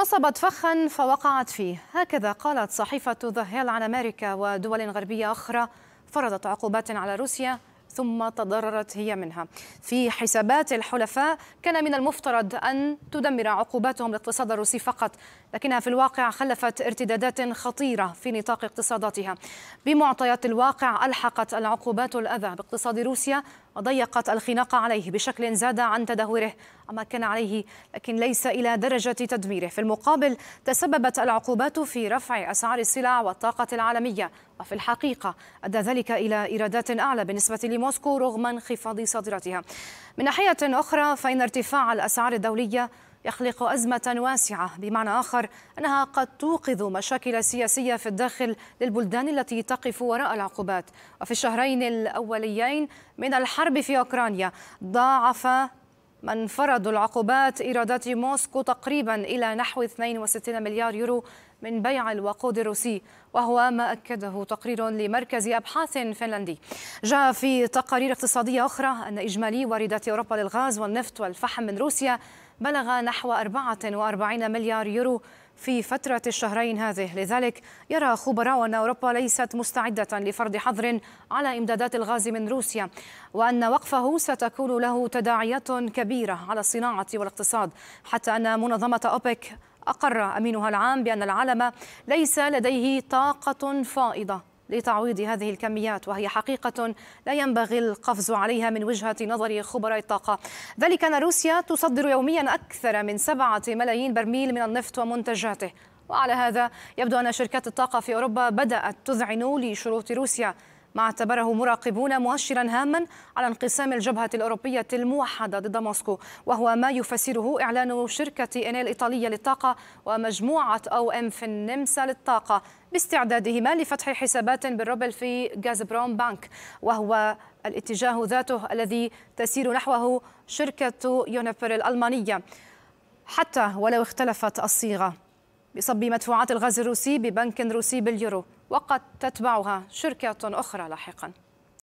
نصبت فخا فوقعت فيه هكذا قالت صحيفة ذا هيل عن أمريكا ودول غربية أخرى فرضت عقوبات على روسيا ثم تضررت هي منها في حسابات الحلفاء كان من المفترض أن تدمر عقوباتهم الاقتصاد الروسي فقط لكنها في الواقع خلفت ارتدادات خطيرة في نطاق اقتصاداتها بمعطيات الواقع ألحقت العقوبات الأذى باقتصاد روسيا وضيقت الخناق عليه بشكل زاد عن تدهوره أما كان عليه لكن ليس إلى درجة تدميره في المقابل تسببت العقوبات في رفع أسعار السلع والطاقة العالمية وفي الحقيقة أدى ذلك إلى إيرادات أعلى بالنسبة لموسكو رغم انخفاض صادراتها من ناحية أخرى فإن ارتفاع الأسعار الدولية يخلق أزمة واسعة بمعنى آخر أنها قد توقظ مشاكل سياسية في الداخل للبلدان التي تقف وراء العقوبات وفي الشهرين الأوليين من الحرب في أوكرانيا ضاعف من فرضوا العقوبات إيرادات موسكو تقريبا إلى نحو 62 مليار يورو من بيع الوقود الروسي وهو ما أكده تقرير لمركز أبحاث فنلندي جاء في تقارير اقتصادية أخرى أن إجمالي واردات أوروبا للغاز والنفط والفحم من روسيا بلغ نحو 44 مليار يورو في فترة الشهرين هذه لذلك يرى خبراء أن أوروبا ليست مستعدة لفرض حظر على إمدادات الغاز من روسيا وأن وقفه ستكون له تداعيات كبيرة على الصناعة والاقتصاد حتى أن منظمة أوبك أقر أمينها العام بأن العالم ليس لديه طاقة فائضة لتعويض هذه الكميات وهي حقيقة لا ينبغي القفز عليها من وجهة نظر خبراء الطاقة ذلك أن روسيا تصدر يوميا أكثر من سبعة ملايين برميل من النفط ومنتجاته وعلى هذا يبدو أن شركات الطاقة في أوروبا بدأت تذعن لشروط روسيا ما اعتبره مراقبون مؤشرا هاما على انقسام الجبهة الأوروبية الموحدة ضد موسكو وهو ما يفسره إعلان شركة إنيل الإيطالية للطاقة ومجموعة أو أم في النمسا للطاقة باستعدادهما لفتح حسابات بالروبل في غازبروم بانك وهو الاتجاه ذاته الذي تسير نحوه شركة يونيبر الألمانية حتى ولو اختلفت الصيغة بصب مدفوعات الغاز الروسي ببنك روسي باليورو وقد تتبعها شركات أخرى لاحقاً